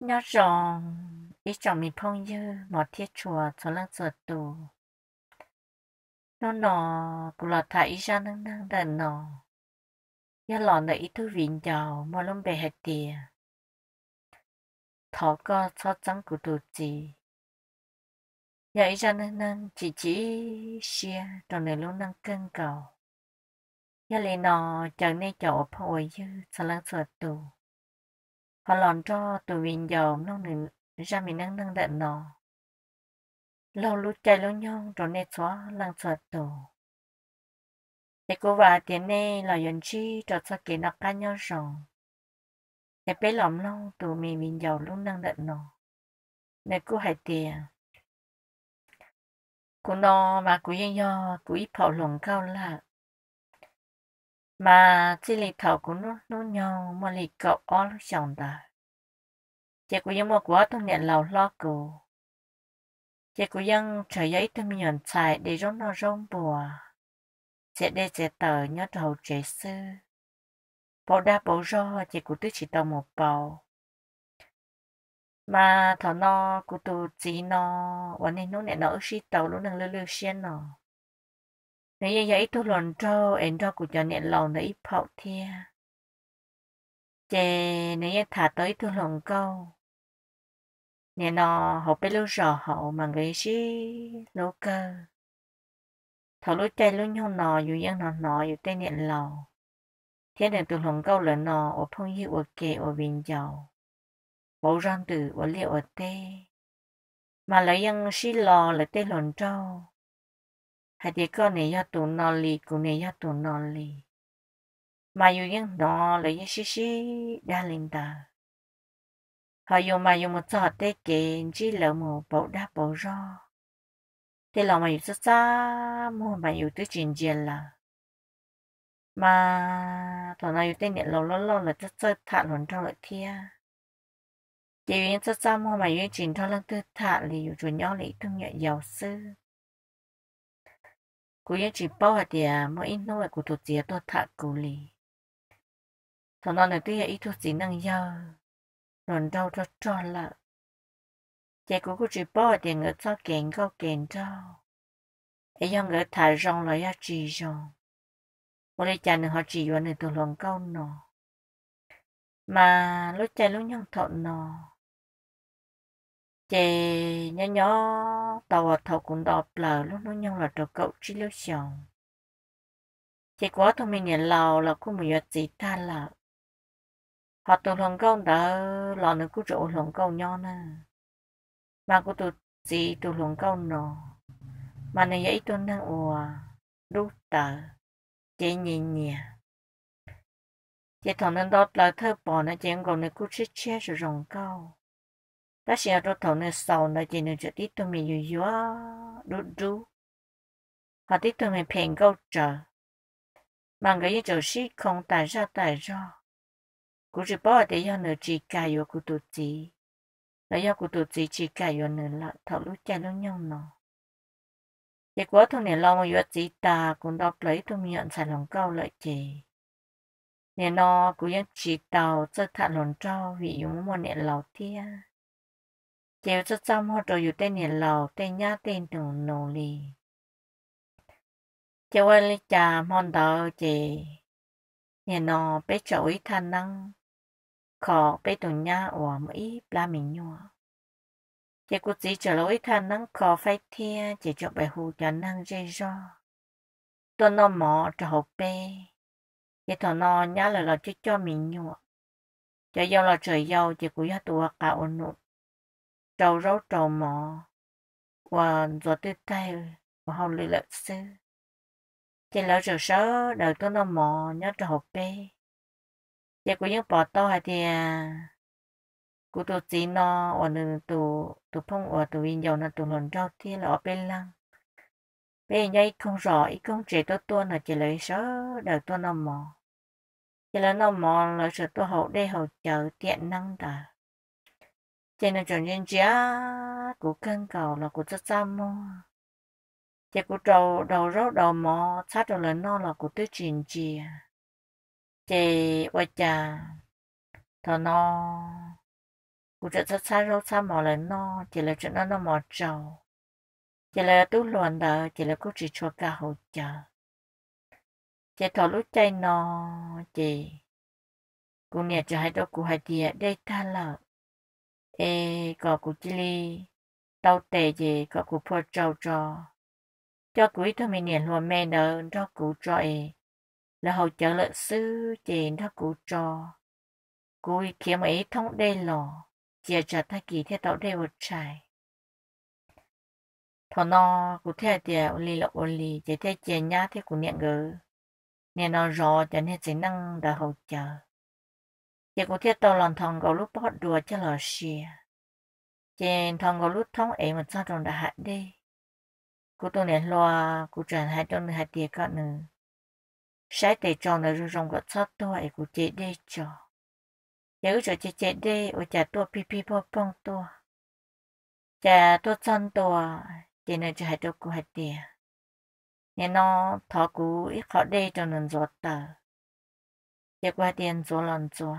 nhớ rộng ý chồng mình phong như một thiết chùa cho lăng sửa tù nó nọ cũng lọt thả ý ra nâng nâng đàn nọ nhớ lọ nợ ý thư viện giàu mà lông bè hệt tìa thỏ có cho trắng của tù chị nhớ ý ra nâng nâng chỉ chỉ xia trong này lúc nâng cân cầu nhớ lì nọ chẳng nên chậu phong ổi dư cho lăng sửa tù họ lòn cho tụi mình giàu nông nền ra mình đang đang đạn nọ lâu lúc chạy lâu nhau rồi nét xóa lăng xóa tổ để cô và tiền này là yên chi cho cho kỹ nọ cá nhau rồi để bé lòng lâu tụi mình mình giàu lúc đang đạn nọ nè cô hãy tiền cô nó mà cô yên yo cô ít phao lòng cao lạc mà chỉ lì thầu cũng nó nó nhau mà lì cậu ó lúc chồng ta chị của dân mua quá tôi nhận lầu lo cù chỉ có những trở giấy tôi mình nhận xài để rong nó rong bùa sẽ để sẽ tờ nhớ đầu trẻ sư bộ đa bộ do chỉ có tôi chỉ tàu một bầu mà thọ nó của tôi chỉ nó วัน này nó nhận nó ở tàu lúc năng lưu lưu xuyên nó nãy giờ giờ ít tôi lòn trâu, em trâu của cho nhẹ lòng để ít phậu thia chè nãy giờ thả tới tôi lòn câu nè nó họ bé lâu rò họ mà người xí lô cơ thọ lối chạy luôn nhau nò dù dân nò nò dù tên nhẹ lòng thế nên tôi lòn câu là nò ở phong hiệu ở kề ở bình dầu bố răng từ ở liệu ở tê mà lại dân xí lò là tê lòn trâu hay thì con này cho tụ nó lì cụ này cho tụ nó lì mà yêu những nó là những xí xí đã lên ta họ yêu mà yêu một trò tê kề chỉ là một bộ đá bộ ro thế là mà yêu xa xa mua mà yêu tới chuyện gì là mà thằng nào yêu tên nhận lâu lâu lâu là chắc chắc thản luôn trong lợi thia chỉ yêu xa xa mua mà yêu chuyện thao là tư thản thì yêu chủ nhau lý thương nhận giàu sư cú yên chỉ bao hạt địa mỗi ít nô là cú thuộc gì tôi thả cú li, thằng nó này tuy là ít thuộc gì năng giàu rồi đầu cho cho là chỉ cú cú chỉ bao hạt địa người cho kiện câu kiện cho ấy do người thả rong là ya chỉ rong một đây cha nữa họ chỉ vào này tôi lòng câu nọ mà lúc cha lúc nhung thọ nọ chè nhỏ nhỏ tàu thầu cũng đọp là lúc nó nhau là đồ cậu chỉ lưu xong chè quá tụi mình nhận lò là cũng mùi chỉ ta là họ tụi lòng công đã lò nữa cũng chỗ lòng công nhau nè mà cũng tụi chỉ tụi lòng công nọ mà này ấy tụi năng ùa đúc tờ chè nhìn nhỉ chè thằng nên đọp là thơ bỏ nó chè còn này cũng chết chết rồi rồng câu ta sẽ cho thầu nó sau nó chỉ nên cho tít tụi mình yêu yêu đu đu họ tít tụi mình phèn câu chờ mang cái gì chỗ sĩ không tài ra tài ra cũng chỉ bảo để cho nó chỉ cài vào cụ tụt gì nó cho cụ tụt gì chỉ cài vào nó là thầu lúc chạy lúc nhau nó thì quá thằng này lo mà vô gì ta cũng đọc lấy tụi mình nhận sản lòng câu lại chị nên nó cũng chỉ tàu chơi thả lồn trâu vì dùng một nẹ lầu tia chiều cho trăm họ rồi อยู่เต้นเห็นเราเต้นย่าเต้นหนูหนูลีเจ้าวันลิจามอนเดาเจเนี่ยนอไปจ่อยทันนังขอไปตุนย่าอวมอีปลาหมิงยัวเจ้ากูจีจะลอยทันนังขอไฟเทียเจ้าจะไปหูจันนังเจจอตัวนอหมอจะหกเป้เจ้าถอนอนย่าเลยเราจะจ่อหมิงยัวจะยาวเราเฉยยาวเจ้ากูย่าตัวกาอนุ trâu rau trâu mò và rồi tê tay và hồng lì lợt sư chỉ lỡ sợ sớ đời tôi nó mò nhớ trò hộp bê chỉ của những bò to hay thì à của tôi chỉ nó và nên tụ tụ phong và tụ viên dầu nó tụ lần rau thiên là ở bên lăng bây giờ không rõ ít không chỉ tôi tôi là chỉ lấy sớ đời tôi nó mò chỉ là nó mò là sự tôi hậu đây hậu chờ tiện năng ta trên là chọn nhân giá của căn cầu là của chất trăm mô chỉ của đầu đầu rốt đầu mò sát đầu là nó là của tuyết truyền chì chỉ qua trà thọ nó của chất sát sát rốt sát mò là nó chỉ là chuyện nó nó mò trầu chỉ là tú luận đỡ chỉ là cô chỉ cho cả hỗ trợ chỉ thọ lúc chay nó chỉ cũng nhẹ cho hai đôi của hai tia đây ta lợi ê có cụ chỉ lì đâu tệ gì có cụ phô trâu cho cho cụ ít thôi mình niệm luôn mẹ nợ cho cụ cho ê là hậu trợ lợi sư chị đó cụ cho cụ kiếm ấy thông đê lò chia cho thay kỳ thế tạo đê một trải thọ nó cụ thế thì ôn lì là ôn lì chỉ thế chia nhá thế cụ niệm gỡ nên nó rõ cho nên chỉ năng đã hậu trợ chỉ có thể tàu lòng thằng gấu lúc bắt đùa cho lò xì trên thằng gấu lúc thông ấy mà sao trong đã hại đi cô tôi nén lo, cô trần hai trong hai tia cả nữa sai tệ cho nó rồi rong gọt sát tôi ấy cô chế đi cho nếu cho chế chế đi ôi chả tôi pi pi bông bông tôi chả tôi chân tôi chỉ nên cho hai tôi cô hai tia nên nó thọ cú ít khó đi cho nên giọt tờ chỉ qua tiền giọt lần giọt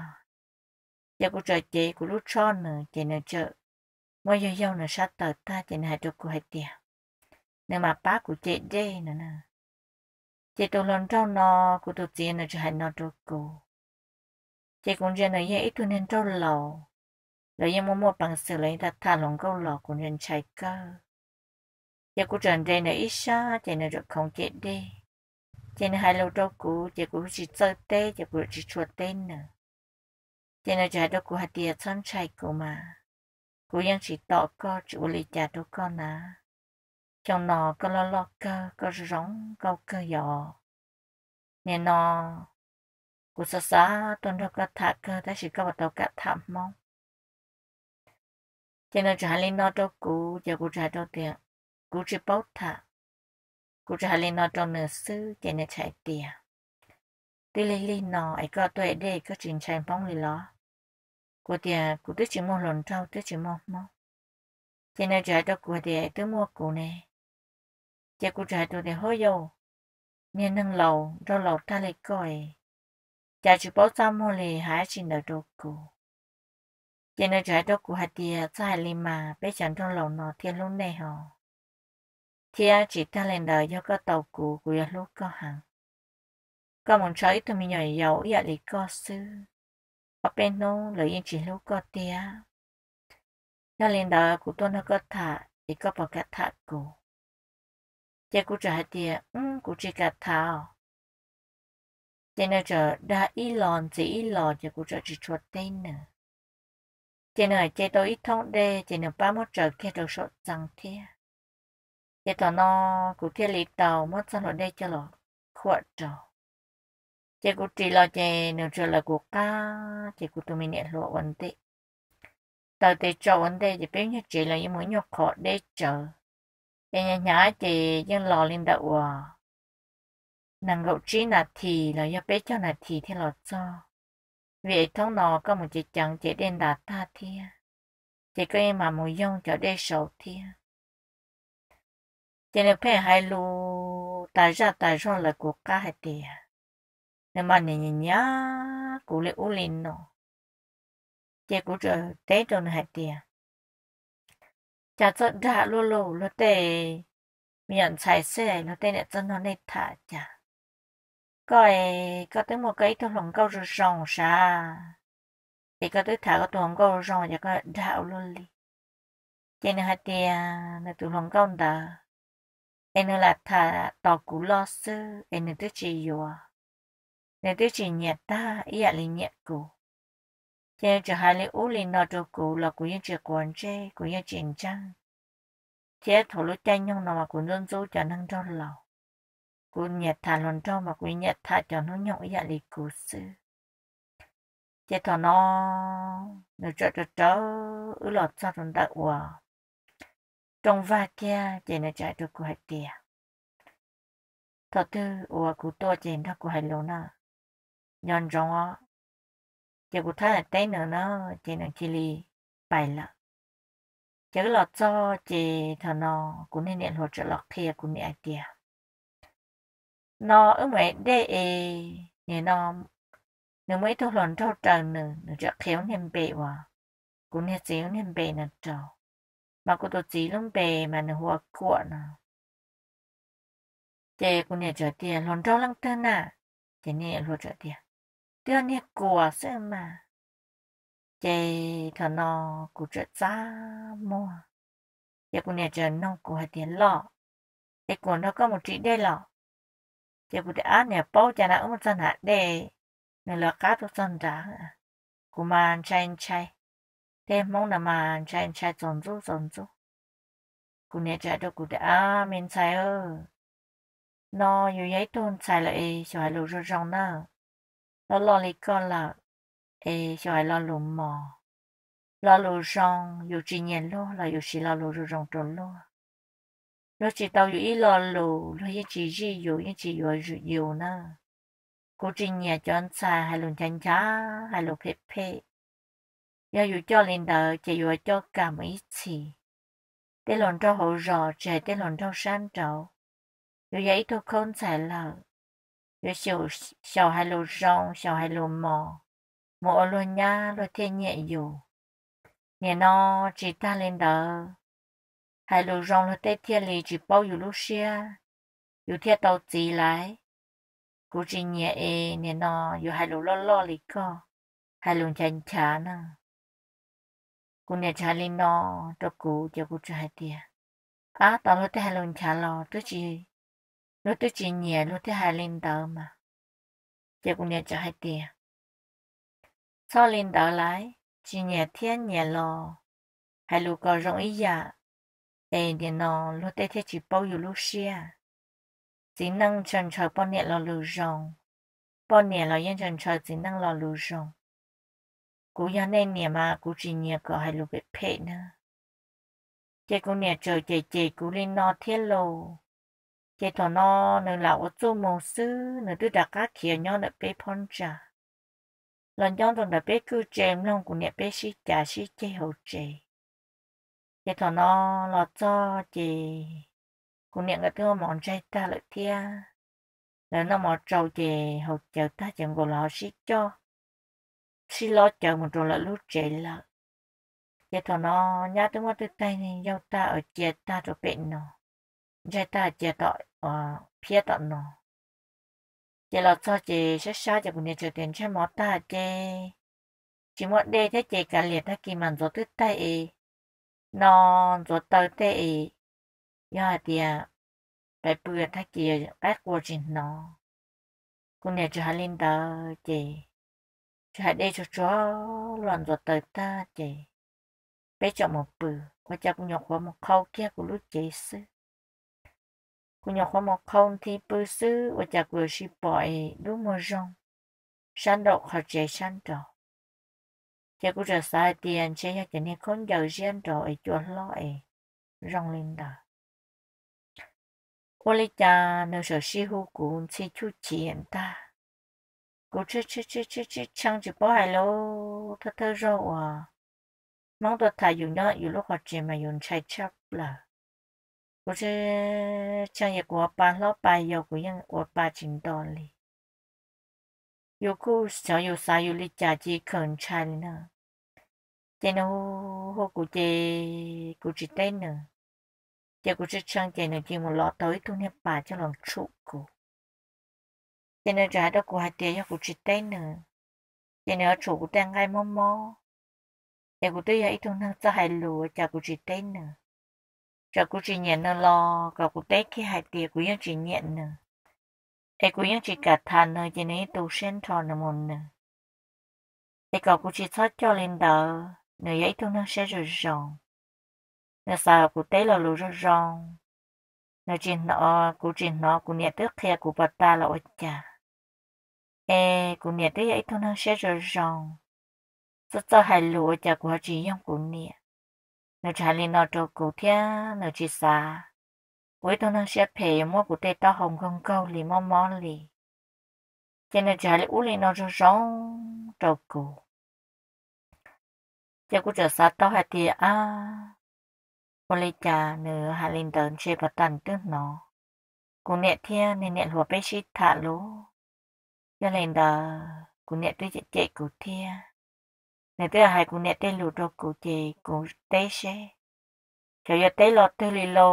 giờ cô trời chị của lúc cho nữa chị nữa chợ mua giờ dâu nữa sát tờ ta chị này được của hết tiền nếu mà bác của chị đi nữa nè chị tôi lần trâu nò, của tôi chị nữa cho hãy nò được cô chị cũng giờ nữa ít tuần nên trâu lò, rồi em mua mua bằng sự lấy ta thả lòng câu lò của nhân chạy cơ giờ cô trần đây nữa ít xa chị nữa được không chị đi chị nữa hai lâu trâu cũ chị cũng chỉ chơi tê chị cũng chỉ chuột tên nữa thế nên trả đồ của hạt tiền chân chạy của mà cô ยัง chỉ tỏ có chủ lý trả đồ con à trong nó có lo lo cơ có rong có cơ giò nè nó cô sợ sợ tuần đâu có thả cơ ta chỉ có bắt đầu cả thảm mong cho nên trả lên nó cho cô, giờ cô trả cho tiền cô chỉ bốc thả cô trả lên nó cho nửa sư cho nên chạy tiền tí lấy lấy nọ, ấy có tuệ để có chuyện chạy bóng lì ló của tiền của tôi chỉ mua lần trâu tôi chỉ mua mua cho nên trái tôi của tiền tôi mua củ này cho của trái tôi thì hơi dầu miền nâng lầu đâu lầu ta lấy coi cha chỉ bảo xong mua lì hái trình đợi đồ củ cho nên trái tôi của hạt tiền sai lì mà bây chẳng đâu lầu nọ, thiên lúc này hò thì chỉ ta lên đời do có tàu cụ của lúc có hàng ก็มันใช้ตัวมีใหญ่ยาวอยากลีก็ซื้อพอเป็นนู้เลยยังจีลูกก็เตียนั่นเรียนดากูตัวนั้นก็ถ่าอีกก็ปอกกะถ่ากูเจ้ากูจะให้เตียอืมกูจะกะถ่าเจ้าน่าจะได้อีหลอนจีอีหลอนเจ้ากูจะจีชดเต้นเนอะเจ้าหน่อยเจ้าตัวอีท้องเดเจ้าหนึ่งป้ามัดเจอแค่ตัวสดจังเทียเจ้าตัวน้อกูเทียลีเตามัดสนุกได้เจ้าหรอขวดเจ้า chị cũng chỉ lo chị nếu chưa là của ca chị cũng tụi mình nhận lộ vấn đề tao thì cho vấn đề chỉ biết như chị là những muốn nhọc khó để chờ em nhà nhà chị nhưng lo lên đậu à nàng gấu chỉ là thì là do bé cho là thì thì lo cho vì thông nó có một chị chẳng chị đến đạt ta thì chị có em mà muốn dông cho để sầu thì chị nên phải hai lu tài ra tài ra là của ca hai tiền nếu mà nhìn nhá cú lệ u lên nọ chế cú chờ té cho nó hạt tiền chả sợ đã lô lô lô tê miệng chạy xe lô tê lại chân nó nét thả chả coi có tới một cái tôi lòng câu rồi rồng xa thì có tới thả có tôi lòng câu rồng và có đạo luôn đi trên hai tia là tôi lòng câu đó, em là thả tàu cú lo sư em là tôi chỉ nên tôi chỉ nhẹ ta ý là nhẹ cụ thế cho hai lý ú lý nọ cho cụ là của những chuyện quần chê của những chuyện trang thế thổ lúc tay nhông nó mà cụ nôn dấu cho nâng cho lầu cụ nhẹ thả lòn cho mà cụ nhẹ thả cho nó nhậu ý là cụ sư thế thọ nó nó cho cho cháu ứ lọt cho trong đại hòa trong va kia chị nó chạy được cụ hạch tiền thật tư ủa cụ tôi chị nó cụ hạch lâu nào nhon rong á giờ cụ thay là té nữa nó chỉ là chỉ lì bài là giờ cái lọt cho chỉ thằng nó cũng nên nhận hỗ trợ lọt kia cũng nhận tiền nó ở ngoài đây nè nó nếu mấy thằng lòn thâu trần nữa nó chợ khéo nên bệ hòa cũng nên xíu nên bệ nè trò mà cô tổ chí luôn bệ mà nó hoa cuộn nè chị cũng nhận trợ tiền lòn thâu lăng tên à chị nhận hỗ trợ tiền đưa nè của sẽ mà chạy thằng nó cũng trở ra mua chạy cũng nè chờ nó cũng hơi tiền lọ chạy cũng nó có một chị đây lọ chạy cũng để ăn nè bao nó nào một sân hạt đề nè là cá tôi sân ra cũng mà chạy chạy thế mong là mà chạy chạy tròn rú tròn rú cũng nè chạy đâu cũng đã mình chạy ơ nó yêu giấy tôn chạy lại cho hai lô rong nào nó lo lì con là e rồi lo lù mò lo lù rong dù chỉ nhận lo là dù chỉ lo lù rồi rong trốn lo nó chỉ tao dù ý lo lù nó yên chỉ gì dù yên chỉ dù dù dù nè cô chỉ nhận cho anh xa hay lùn chăn chá hay lùn phê phê giờ dù cho lên đờ chỉ dù cho cả mấy chỉ để lòn cho hậu rò trẻ để lòn cho san trầu dù vậy tôi không xài lao rồi xíu xào hai lô rong xào hai lô mò mò lô nhá lô thiên nhẹ dù nè nó chỉ ta lên đỡ hai lô rong lô tê thiên lì chỉ bao dù lô xia dù thiên tàu gì lại cô chỉ nhẹ ê nè nó dù hai lô lo lo lì co hai lô chán chán à cô nè chán lên nó cho cô cho cô cho hai tia à tao lô tê hai lô chán lo tôi chỉ lúc tôi chỉ nhẹ lúc tôi hai lên đầu mà giờ cũng nhẹ cho hai tiền sau lên đầu lại chỉ nhẹ thiên nhẹ lo hai lúc còn rộng ý dạ ê điện nó lúc tôi thấy chỉ bao nhiêu lúc xia chỉ năng chân trời bao nhẹ lo lù rộng bao nhẹ lo yên chân trời chỉ năng lo lù rộng cú nhà nên nhẹ mà cú chỉ nhẹ có hai lúc bị phê nữa giờ cũng nhẹ trời chạy chạy cú lên nó thiết lô chế thọ nó nửa là ô tô màu sư nửa đứa đặt cá kia nhau là bé phong trà lần nhau rồi là bé cứ chém lòng của nhà bé sĩ trà sĩ chế hậu chế chế thọ nó là cho chế của nhà người ta mòn trái ta lại thia là nó mòn trâu chế hậu chế ta chẳng có lo sĩ cho sĩ lo chờ một rồi là lúc chế là chế thọ nó nhá tới mắt tới tay này giao ta ở chế ta rồi bệnh nó ta tội ờ phía tận nó chỉ là cho chị sẽ sao chị cũng nên chịu tiền cho mót ta chị chỉ một đây thế chị cả liệt ta kỳ mặn rồi tức tay non rồi tới tay giờ thì phải bừa ta kỳ bắt của chị nó cũng nên cho hà linh đó chị cho hà đây cho chó loạn rồi tới ta chị bé chọn một bữa qua cho cũng nhọc qua một khâu kia của lúc chị xưa cô nhỏ không một không thì bư sư và chả vừa xì bỏi đúng mơ rong san độ họ chạy san độ chả cô trở sai tiền chả nhà chả nên không giàu riêng độ ấy chuột lo ấy rong lên đó ô lê cha nơi sở si hô cũng chỉ chú chuyện ta cô chứ chứ chứ chứ chứ chẳng chỉ bỏ hai lô thơ thơ rồi à mong tôi thả dùng đó dù lúc họ chuyện mà dùng chạy chắp là 我是将一个半老半有个人我把进到里，有个小有啥有的家己肯拆呢，见到好古只古只呆呢，结果是将见到见我老头一通天把这人出过，见到这的古还呆要古只呆呢，见到出古呆爱摸摸，结果对呀一通天在海路，结果只呆呢。cho cô chị nhận nó lo cả cô đấy khi hai tia của những chị nhận nữa thì của những chị cả thàn nữa cho nên tu sen tròn nữa môn nữa thì cả cô chị thoát cho lên đỡ nữa giấy tôi nó sẽ rồi ròn nữa sao cô đấy là lù rồi ròn nữa chị nó cô chị nó cô nhận tức kia cô bà ta là ôi cha, ai cô nhận tức ấy tôi nó sẽ rồi ròn rất cho hai lúa chả của chị trong cô nhận nó trả lên nó cho cổ thia nó chỉ xa cuối tôi nó sẽ phê mua của tê tao hồng không câu lì mò mò lì cho nên trả lại ú lên nó rong rong trâu cổ cho cô trở xa tao hạt thì à cô lấy trà nửa hạ linh tấn chê và tàn tức nó cô nẹ thia nên nẹ lùa bê xít thả lố cho lên đờ cô nẹ tôi chạy chạy cổ thia nè tới hai cụ nè tới lụt đâu cụ chị cụ tới xe cho giờ tới lo tư lì lo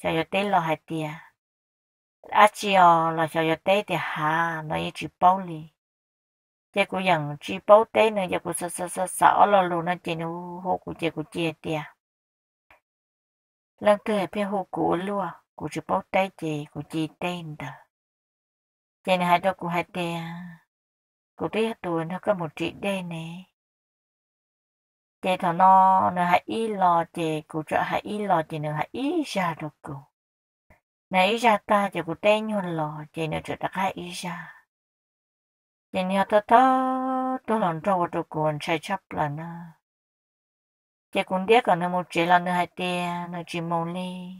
cho giờ tới lo hai tia à chị ờ là cho giờ tới thì hà nó như chị bao lì, chị cụ dặn chị bao tới nữa giờ cũng sợ sợ sợ sợ lo lụt nó chị nó hô cụ chị cụ chị tia lần thứ hai phải hô cụ luôn cụ chỉ bao tới chị cụ chị tên đó chị này hai đứa cụ hai tia cụ tí tuổi nó có một chị đây này chế thọ nó nó hãy y lo chế cụ trợ hãy y lo chế nó hãy y ra được cụ nãy ra ta chế cụ tên hơn lo chế nó trợ đặc hãy y ra chế nhà ta ta tôi lần trâu vào được cụ anh chạy chấp là nó chế cũng tiếc còn nó một chế là nó hãy tia nó chỉ mong li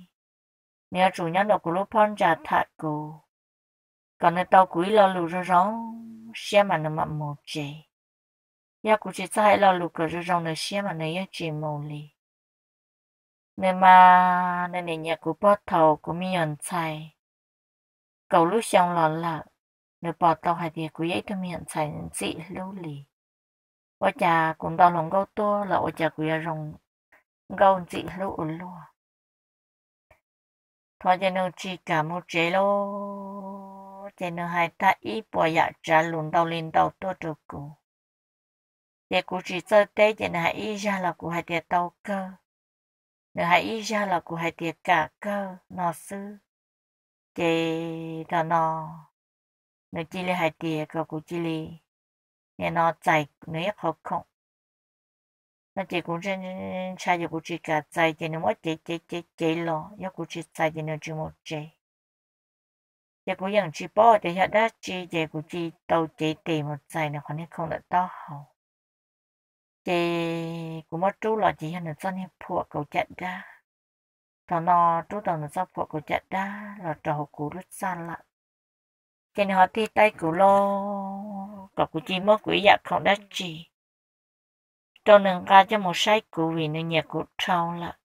nếu chủ nhân đó của lúc phong trả thật cụ còn nó tao quý lo lù ra rong xem mà nó mặn một chế ya cũng chỉ sai là lục rồi rong này xem mà này chỉ mồ lì nên mà nên này nhà của bớt thầu của mi nhận sai cầu lúc xong lọ lợ nếu bỏ tàu hay thì của giấy tôi mi nhận sai dị lưu lì ở nhà cũng đau lòng gâu to là ở nhà của ya rong gâu dị lưu ở lúa thôi cho nên chỉ cả một chế lô cho nên hai ta ít bỏ ya trả lùn đau lên đau to được cũng để cụ chỉ cho tê để nà y ra là cụ hai tiệt tàu cơ nà hai y ra là cụ hai tiệt cả cơ nó sư để đó nó nà chỉ là hai tiệt cơ cụ chỉ là nè nó chạy nà ít học không nà chỉ cụ trên cha giờ cụ chỉ cả chạy thì nó mất chạy chạy chạy chạy lo giờ cụ chỉ chạy thì nó chỉ một chạy giờ cụ dùng chỉ bỏ để hiện đã chỉ để cụ chỉ tàu chạy tìm một chạy nó còn không được đau hậu chị của mất chú là chị hình dân hiệp phụ cầu chạy ra cho nó chú tầng là sau phụ cầu chạy ra là trò của rất xa lạ chị họ thi tay của lô cậu của chị mất quỷ dạ không đã chị cho nâng ca cho một sai của vì nâng nhạc của trâu lạ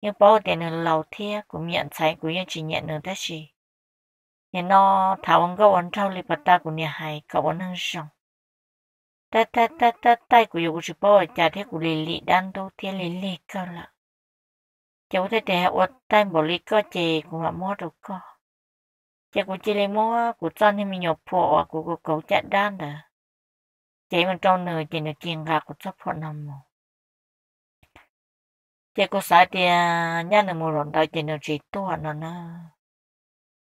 nhưng bố tiền nâng lầu thia cũng nhận sai của những chị nhận nâng đã chị nhà nó thảo ông gấu ông trâu lì bà ta của nhà hay cậu ông nâng sống tay tay tay tay tay của dụ chỉ bỏ chả thế của lì lì đang đâu thiên lì lì cơ là cháu thấy trẻ ở tay bỏ lì cơ chè của là mua được cơ chè của chị lấy mua của son thì mình nhập phụ của của cậu chạy đan đó chè mình trong nửa chè nửa chiên gà của sắp phụ nằm mù chè của xã thì nhà nửa mua rộn đau chè nửa chỉ tua nó nè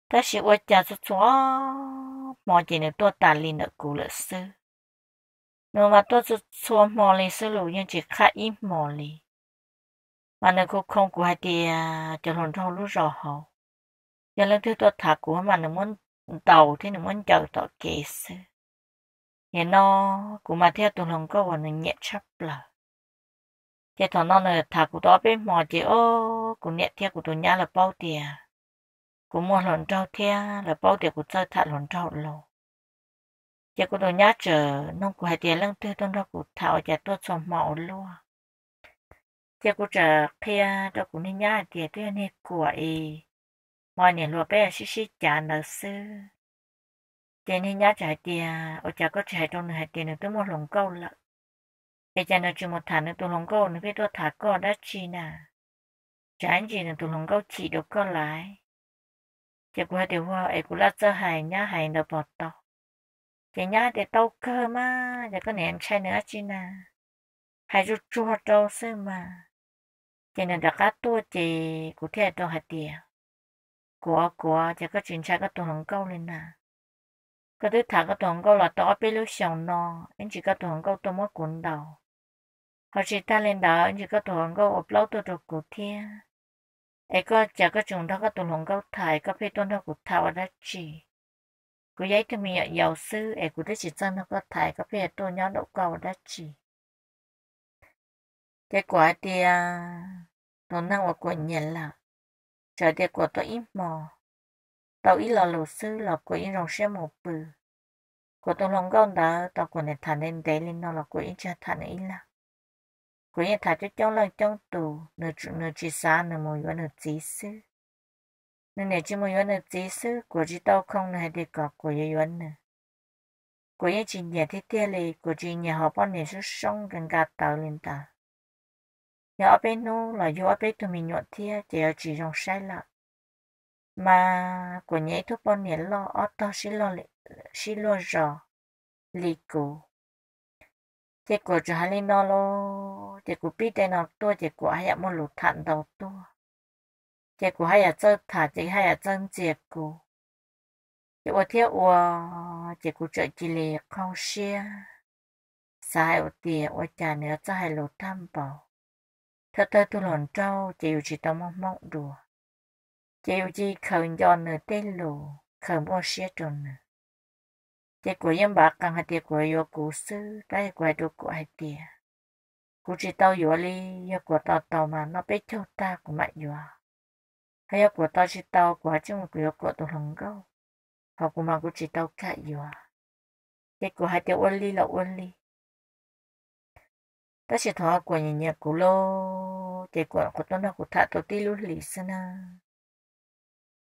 ta sẽ ở chả số số mò chè nửa tua tàn lì được cụ lỡ xưa nó mà tôi sẽ xua mò lì sử lù nhưng chỉ khá ít mò lì mà nó cũng không của hai thì cho hồn thông lúc rõ hậu giờ lần thứ tôi thả của mà nó muốn tàu thì nó muốn chờ tàu kê sư thì nó của mà theo tụi hồn có bọn nó nhẹ chấp là thì thọ nó là thả của đó bên mò chỉ ô của nhẹ theo của tụi nhà là bao tiền của mua hồn trâu theo là bao tiền của chơi thả hồn trâu lâu giờ cô đồ nhát chờ nông cụ hai tiền lăng tư tôn đó cụ thảo giờ tôi xong màu luôn giờ cô chờ kia đó cụ nên nhát tiền tôi nên của ý mọi niệm lúa bé xí xí trả nợ sư tiền nên nhát trả tiền ở chả có trả trong hai tiền nữa tôi mua lồng câu lợ để trả nó chỉ một tháng nữa tôi lồng câu nữa biết tôi thả con đã chi nè chả anh chị nữa tôi lồng câu chỉ được con lại giờ cô hai tiền hoa ấy cô lát cho hai nhát hai nợ bỏ tao chị nhá để tàu cơ mà để có ném chai nữa chị nè hay rút chua đâu xí mà chị nè đã cá tua chị cụ thể đâu hạt tiền của của chị có chuyện trai cái tuồng hồng câu lên nè cái thứ thằng cái tuồng hồng câu là tao biết lúc xong nó anh chỉ cái tuồng hồng câu tôi mới cuốn đầu họ chỉ ta lên đó anh chỉ cái tuồng hồng câu ốp lâu tôi được cụ thể ai có chả có chúng ta cái tuồng hồng câu thải có phải tuần hồng cụ thảo đó chị กูย้ายก็มีเหยาซื้อเอกูได้จีจังแล้วก็ถ่ายก็เพียตัวย้อนดอกเก่าได้จีเด็กกว่าเดียตอนนั่งว่ากวนเย็นละเจอเด็กกว่าตัวอีหมอตัวอีหล่อหลุดซื้อหลอกกว่าอีรองเชี่ยหมูปือกูตัวลงก้อนดาตัวกวนเนี่ยทานเด่นเด่นเลยนอหลอกกว่าอีจะทานอีละกูยังถ่ายจ้องเลยจ้องตู่เนื้อจุเนื้อจีซ่าเนื้อมูยว่าเนื้อจีซื้อ nên để chỉ một yuan là chỉ sư của chỉ tao không là để có của yuan nữa của những chuyện nhà thiết thiết lì của chuyện nhà họ bọn này xuất sống gần gạt tạo lên ta nhà ở bên nu là dù ở bên tụi mình nhọn thiết chỉ ở chỉ dòng sai lạ mà của nhảy thuốc bọn này lo ở to xí lo xí lo rò lì cụ thế của cho hai lên nó lo thế của biết đây nó tôi thế của hai một lụt thản đầu tôi 结果还要做塔，这还要种结果。结果天我结果这几里空些，晒我爹我家呢在海路探宝，他他都乱招，只有知道么么多，只有知肯要呢对路，肯不些着呢。结果因把刚还结果有故事，但怪都怪爹，估计到有哩，要过到到嘛，那被抽打过嘛有啊。haya của ta chỉ tao quá chứ mà của của tôi không có học của mà của chỉ tao cả nhiều à cái của hai tiêu ôn ly là ôn ly ta chỉ thọ của nhà nhà của lô cái của của tôi là của thạ tôi ti luôn lì à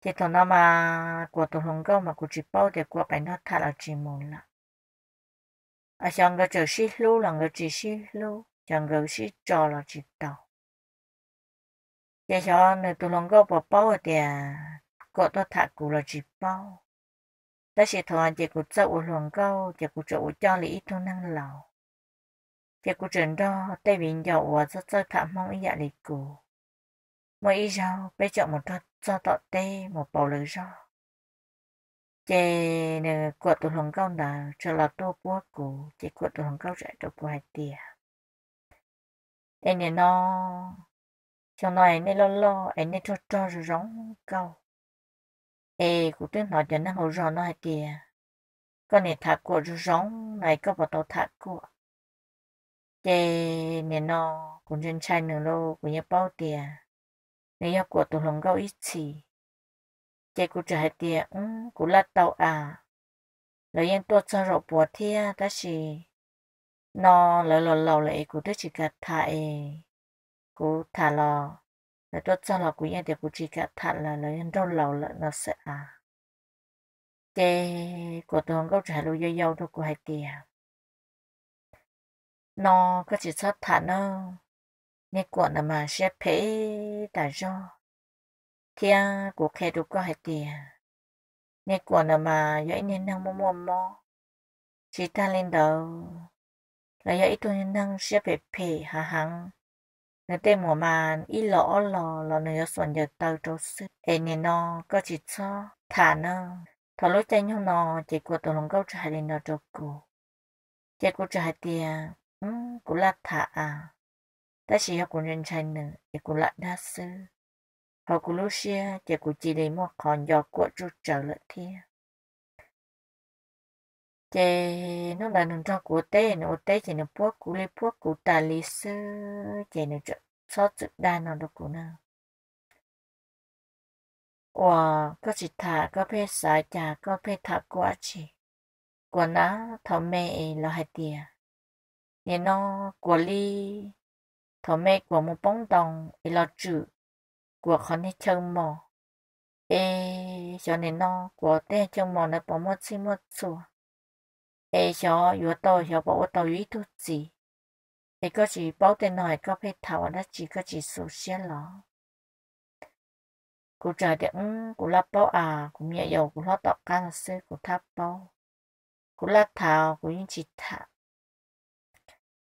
cái thọ mà của tôi không có mà của chỉ bao thì của nó thạ là chỉ muốn là à xong cái chỉ xí lô là cái chỉ xí lô cái chỉ cho là chỉ tao giờ cho nửa tụ lòng gấu bỏ bao ở địa có tôi thả cụ là chỉ bao ta sẽ anh chỉ cụ cho u lòng gấu chỉ cụ cho u cho lý thu năng lầu chỉ cụ chuyện đó tây mình giờ u cho cho thả mong ý dạ lý cụ mỗi ý sao bây giờ một thật cho tọt tê một bầu lửa do chè nè của tụ lòng gấu là cho là tôi quá cụ chỉ của tụ lòng gấu sẽ được hai tiền nên nó xong nó ấy lo lo ấy nên cho cho rồi rong câu ê cũng tiếng nói cho nó hồ rong nó hay kìa con này thả cua rồi rong này có bảo tao thả cua, chê nên nó cũng chân chai nữa lô cũng như bao tiền nếu như cua tụi lòng câu ít gì chê cũng trở hay tiền ừ cũng lát tàu à lời em tôi cho rồi bỏ thia ta chỉ nó lỡ lỡ lỡ lại cũng tới chỉ cả thải cú thả lò để cho cho lò cú yên để cú chỉ cả thả là nó yên đâu lâu là nó sẽ à cái của tôi có trả lời yêu yêu đâu của hai kia nó có chỉ sót thả nó nên của nó mà sẽ phê đã cho, thì của khe đâu có hai kia nên của nó mà dễ nên năng mua mua mua chỉ ta lên đầu là dễ tôi nên năng sẽ phê phê hà hằng 那对我们一老二老老人要选择到处是，哎你呢？个几车他呢？他老在用呢，结果都能够出海的那照顾，结果出海的，嗯，古拉他啊，但是要古人才呢，也古拉他是，好古路些，结果只得莫看要过就走了天。chế nó là nó trong của tế nó tế chế nó bố cụ lê bố cụ tà lý sư chế nó chợ cho chữ đa nó được cụ nào và có chỉ thả có phê xài chả có phê thả quá chỉ của nó thọ mê là hai tiền nên nó của ly thọ mê của một bóng đồng là chữ của con đi chân mò ê cho nên nó của tên chân mò nó bỏ mất xin mất xua 诶，像越多像无多越多字，一个是保定来个被头，那几个是熟悉了。กูจ่ายเดี๋ยวกูรับเป้าอ่ะกูมีอยู่กูรอต่อการซื้อกูทับเป้ากูรับเท้ากูยิ่งจิตถา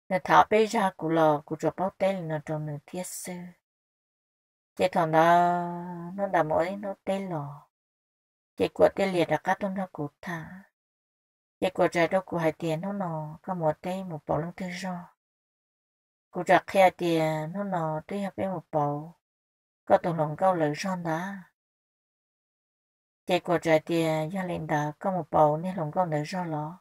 เนื้อเท้าไปจ่ากูรอกูจะเป้าเต้นเนื้อจมเนื้อเทียซื้อเจ้าทองดาน้องดำโอ้ยน้องเต้นหรอเจ้ากวดเตลียดก็ต้องนักกูท่า giờ cô trả đâu cô hai tiền nó nọ có một tay một bộ lông tư do cô trả khe tiền nó nọ tới hai bên một bộ có tụ lòng câu lưỡi son đã giờ cô trả tiền do lên đã có một bộ nên lòng câu lưỡi do lọ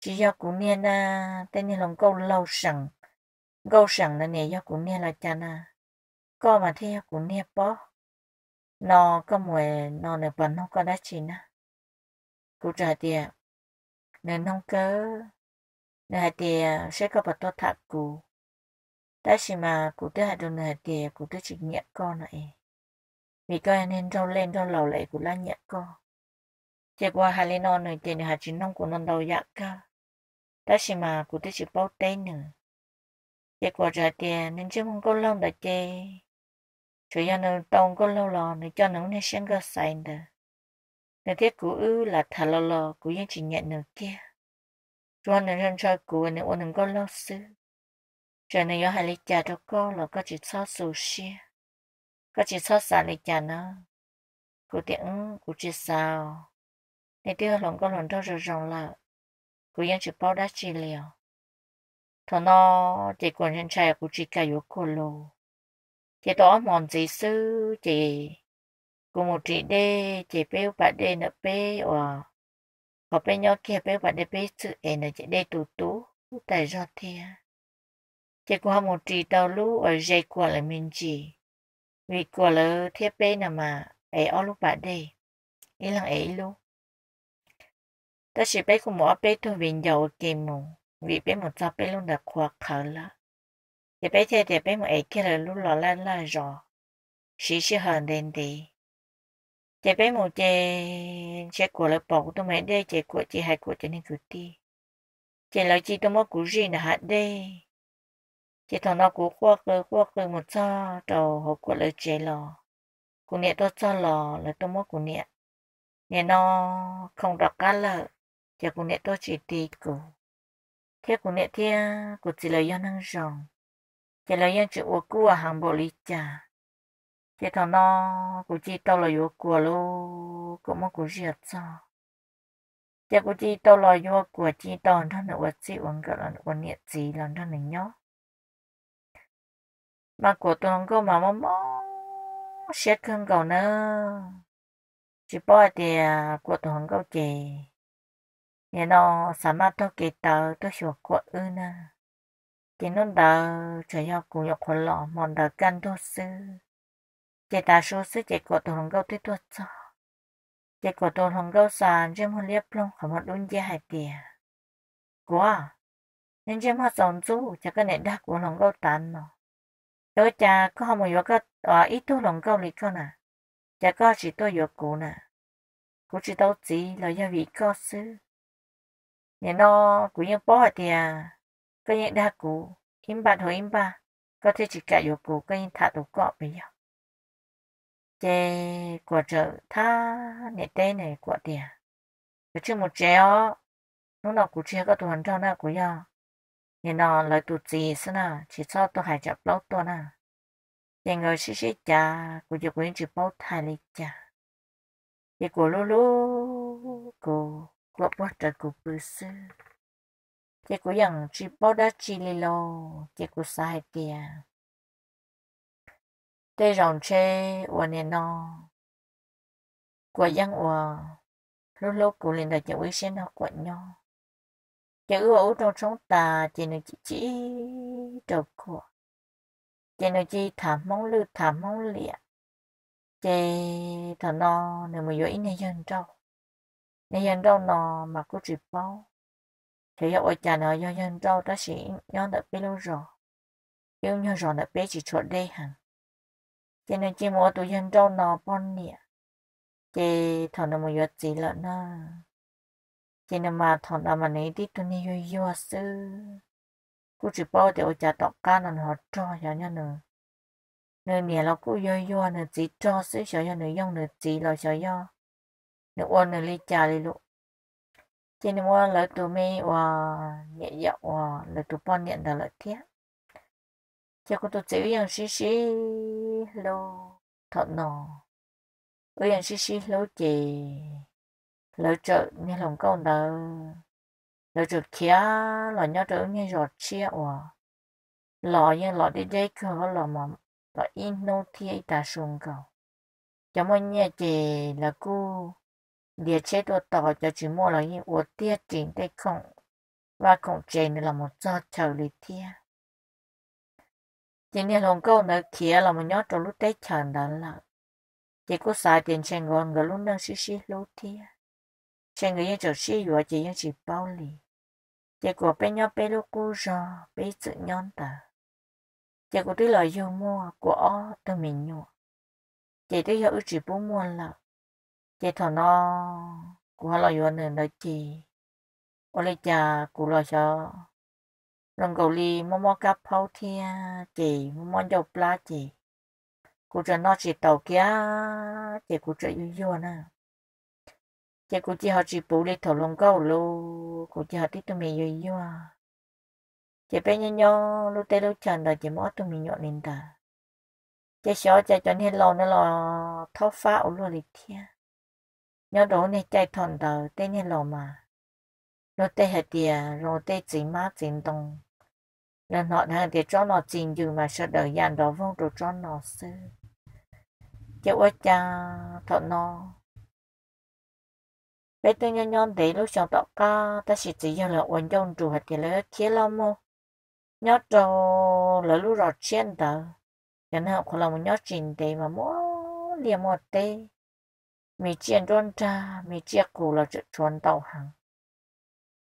chỉ do cụ niên na tên nên lòng câu lâu sẵn câu sẵn là nè do cụ niên là cha na có mà thấy cụ niên bó nó có mùi nó nè bẩn nó có đá chín na, cụ trả tiền nên không có nên hạt tiền sẽ có bật tốt thật cụ đã chỉ mà cụ tới hạt đường hạt tiền cụ tới chỉ nhận con này vì coi nên cho lên cho lầu lại cụ la nhận con chỉ qua hai lên non này tiền hạt chín nông của non đầu dạ ca đã chỉ mà cụ tới chỉ bao tên nữa chỉ qua hạt tiền nên chứ không có lâu đã chơi chủ yếu là tông có lâu lò nên cho nó nên xem cái sai nữa nè thiết của ư là thà lò lò của dân chỉ nhận nửa kia cho nè nhân cho của nè ôn nâng có lo sư cho nên yo hai lý cha cho cô là có chỉ cho sù xia có chỉ cho xả lý cha nó của tiếng của chỉ sao nè tiếc lòng có lòng cho rồi rồng là của dân chỉ bao đã chỉ liều thằng nó chỉ còn nhân trai của chỉ cả yếu cô lo, chỉ đó mòn gì sư chỉ กูมูจีเดจีเป้ปะเดนเป้ว่าขอเป้ยอเกียเป้ปะเดเป้สื่อเอ็นจีเดตูตูแต่จอดเทียจีกูมูจีเตาลู่เออใจกว่าเลยมินจีวิกว่าเลยเทียเป้น่ะมาเออลูกปะเดอีหลังเอลูแต่สิเป้กูมูเป้ตัววินยาวเกมูวิเป้หมดจับเป้ลุงดักควักเขาละจีเป้เทียเทียเป้หมดเอเกียเลยลู่หล่อแล่นล่าจอ chỉ sẽ hơn đến đi chế bé một chế chế của là bỏ tôi mấy đây chế của chế hai của chế nên cứ đi chế lại chỉ tôi mới cứ gì là hạt đây chế thằng nó cứ khoa cơ khoa cơ một cho đầu hộp của là chế lò cũng nhẹ tôi cho lò là tôi mới cũng nhẹ nhẹ nó không đọc cá lợ chế cũng nhẹ tôi chỉ đi cứ thế cũng nhẹ thế cũng chỉ là do năng rồng chế lại do chữ của cua hàng bộ lý trà chị thằng nó cũng chỉ tao là vô của lu cũng mất của riết cho chị cũng chỉ tao là vô của chỉ tao thân là vật chị uống cái là uống nhiệt gì là thân này nhó mà của tôi không có mà mà mó xét không có nữa chỉ bỏ thì của tôi không có chị nhà nó sắm mắt tôi kịp tờ tôi hiểu của ư nè chỉ nó đờ chỉ nhau cũng nhọc khổ lọ mà đờ căn tôi xưa chị ta số sức chị của tổ hồng gấu tuyết tuột cho chị của tổ hồng gấu sàn chim hôn liếp luôn khỏi một đun dê hai tìa quá nên chim hoa sòng chú chả cái này đắt của hồng gấu tàn mà tôi chả có một yếu cái à ít tu hồng gấu lý con à có chỉ tôi yếu cũ nè cũng chỉ đâu chỉ là do vị có sư nên nó cũng như bỏ tìa cái nhẹ đa cũ im ba thôi im ba có thể chỉ cả yếu cũ cái thả tổ cọ bây giờ chế của chợ tha nè tê này của tiền cái chứ một chéo lúc nào cũng chia các tuần cho na cũng nhau nhìn nó lời tụt gì xí na chỉ cho tôi hải chập lâu tôi na tiền người xí xí cha của chợ quyến chỉ bao thai lịch cha thì của lú lú của của bắt trời của bự sư thì của rằng chỉ bao đã chỉ lì lô thì của sai tiền tê rồng chê ua nè nó của dân ua lúc lúc của linh đợi chịu ý xin học quận nhau chữ ua ú trong sống tà chỉ nên chỉ chỉ được của chỉ nên chỉ thảm mong lưu thảm mong lịa chê thở nó nếu mà dối này dân đâu này dân đâu nó mà cứ chỉ bao thì ở cha nó dân dân đâu đó chỉ nhân đã biết lâu rồi yêu nhớ rồi đã biết chỉ chuột đây hẳn cho nên chỉ mua tụi dân trong nọ bọn nè chị thằng nó mua vật gì lợn nè cho nên mà thằng nó mà này đi tụi này vui vui sư cô chỉ bảo để cha đọc ca nó họ cho cho nhau nữa nơi nè là cô vui vui nữa chỉ cho sư cho nhau nữa dòng nữa chỉ là cho nhau nữa ôn nữa ly trà đi luôn, cho nên mua lời tụi mi và nhẹ dạo và lời tụi bọn nhận là lợi thiết cho cô tụi chỉ yang xí xí lô thọ nọ, ui anh xí xí lô chì lô chợ như lòng câu nợ lô chợ kia lò nhau trở như giọt chia hòa, lò như lò đi đây cơ lò mà lò in nô thi ta xuống cầu cho mọi nhà chì là cô địa chế đồ tỏ cho chỉ mua là như ua tiết chính đây không và cũng chè là một do chờ lý tiết 今天从高那铁了么鸟走路带强的了，结果三点前我我路能休息路的，前个也就是我这样去包里，结果被鸟被路顾上被子鸟的，结果对了幽默过啊都没鸟，这对要一直不摸了，这头呢过了有人的去，我来家过了下。lòng gầu li mò mò cá phao thia chị mò mò dầu lá chị cô trợ nó chỉ tàu kia chị cụ trợ yêu yêu nè chị cụ chỉ học chỉ bù đi thầu lông gầu lu cô chỉ học đi tụi mình yêu yêu à. chị bé nhon nhon lúc tê lúc chần rồi chị mò tụi mình nhọn lên ta chị xóa chị cho nên lâu nó lo thóc phá ở luôn đi thia nhớ đồ này chạy thòn đầu tên nên lâu mà nó tê hệt địa rồi tê chỉ má chỉ đông là họ hàng thì cho nó trình dù mà sợ đời dàn đó vong rồi cho nó sư chứ ở cha thọ nó bé tôi nhon nhon để lúc chồng tọt ca ta sẽ chỉ giờ là quần trong chủ hạt thì lấy chế lắm mô nhót cho là lúc rồi chiến tờ cho nên không là một trình để mà mua liền một tê mì chiến trôn cha mì chia cù là chuyện trốn tàu hàng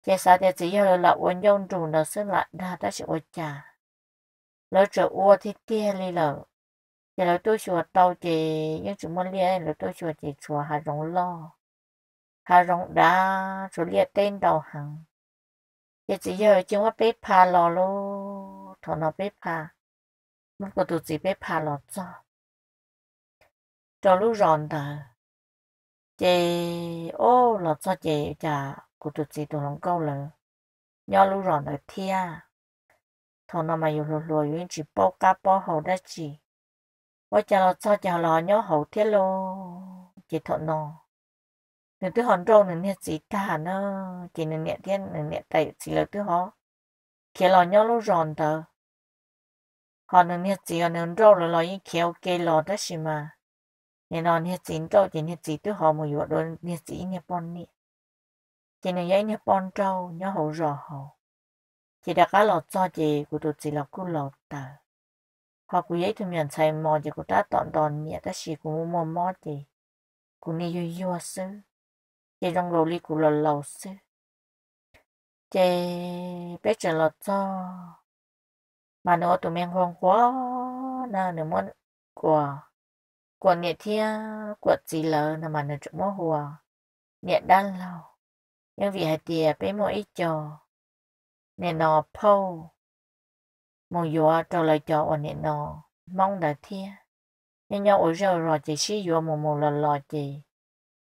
thế sao thì chỉ yêu là uốn nhông đủ là xin lại đa đã sẽ uốn cha, lỡ trở uo thì tia li lỡ thì lỡ tôi chùa tàu chỉ nhưng chúng muốn lia lỡ tôi chùa chỉ chùa hà rong lo hà rong đá chùa lia tên đầu hàng chỉ chỉ yêu chỉ muốn biết pa lo lo thằng nó biết pa nó có tụi chỉ biết pa lo cho cho lũ ròn đó, chỉ ô là cho chị chả cụ tự chỉ tụ lòng câu lợ nhỏ lũ rọn ở thia à? thằng nào mà yêu lùa lùa yên chỉ bao cá bao hậu đã chỉ bố cha lo cho cha lo nhỏ hậu thế lô chỉ thằng nó nên tôi hòn râu nên chỉ ta nó chỉ nên nhẹ thiên nên nhẹ tay chỉ là tôi họ kia lo nhỏ lũ rọn tờ họ nên nhẹ chỉ nên râu là lo yên kia ok lo đó xí mà nên nó nhẹ chỉ râu chỉ nhẹ chỉ tôi họ một vụ đôi nhẹ chỉ nhẹ bọn nhẹ chị này ấy nhớ bọn trâu nhớ hậu rò hậu chị đã cá lọt cho chị của tụi chị là cứ lọt ta họ cứ ấy tụi mình chạy mò chị của ta tọn đòn nhẹ ta xì của mò mò chị của ni yêu yu sư chị trong gầu li của lọt lầu sư chị biết chờ lọt cho mà nữa tụi mình không quá nè nữa muốn của của nhẹ thia của chị lờ nè mà nữa chúng mò hùa nhẹ đan lâu nhưng vì hạt tìa bé mô ít cho nè nọ phô mô dùa cho lời cho ở nè nọ mong đã thia nhưng nhau ở rau rồi chỉ xí dùa mô mô lò lò chỉ